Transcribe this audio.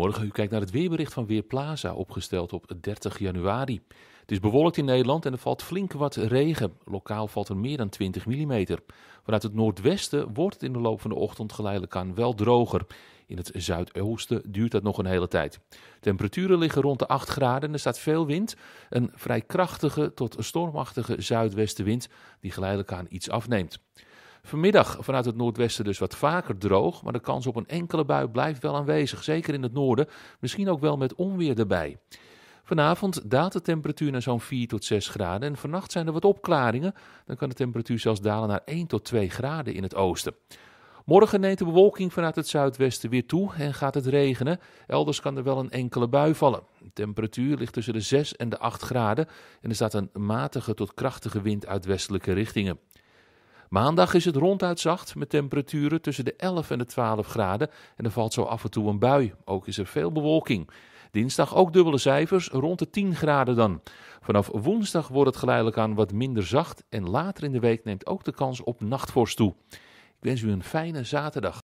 Goedemorgen, u kijkt naar het weerbericht van Weerplaza, opgesteld op 30 januari. Het is bewolkt in Nederland en er valt flink wat regen. Lokaal valt er meer dan 20 mm. Vanuit het noordwesten wordt het in de loop van de ochtend geleidelijk aan wel droger. In het zuidoosten duurt dat nog een hele tijd. Temperaturen liggen rond de 8 graden en er staat veel wind. Een vrij krachtige tot stormachtige zuidwestenwind die geleidelijk aan iets afneemt. Vanmiddag vanuit het noordwesten dus wat vaker droog, maar de kans op een enkele bui blijft wel aanwezig, zeker in het noorden, misschien ook wel met onweer erbij. Vanavond daalt de temperatuur naar zo'n 4 tot 6 graden en vannacht zijn er wat opklaringen. Dan kan de temperatuur zelfs dalen naar 1 tot 2 graden in het oosten. Morgen neemt de bewolking vanuit het zuidwesten weer toe en gaat het regenen. Elders kan er wel een enkele bui vallen. De temperatuur ligt tussen de 6 en de 8 graden en er staat een matige tot krachtige wind uit westelijke richtingen. Maandag is het ronduit zacht met temperaturen tussen de 11 en de 12 graden en er valt zo af en toe een bui. Ook is er veel bewolking. Dinsdag ook dubbele cijfers, rond de 10 graden dan. Vanaf woensdag wordt het geleidelijk aan wat minder zacht en later in de week neemt ook de kans op nachtvorst toe. Ik wens u een fijne zaterdag.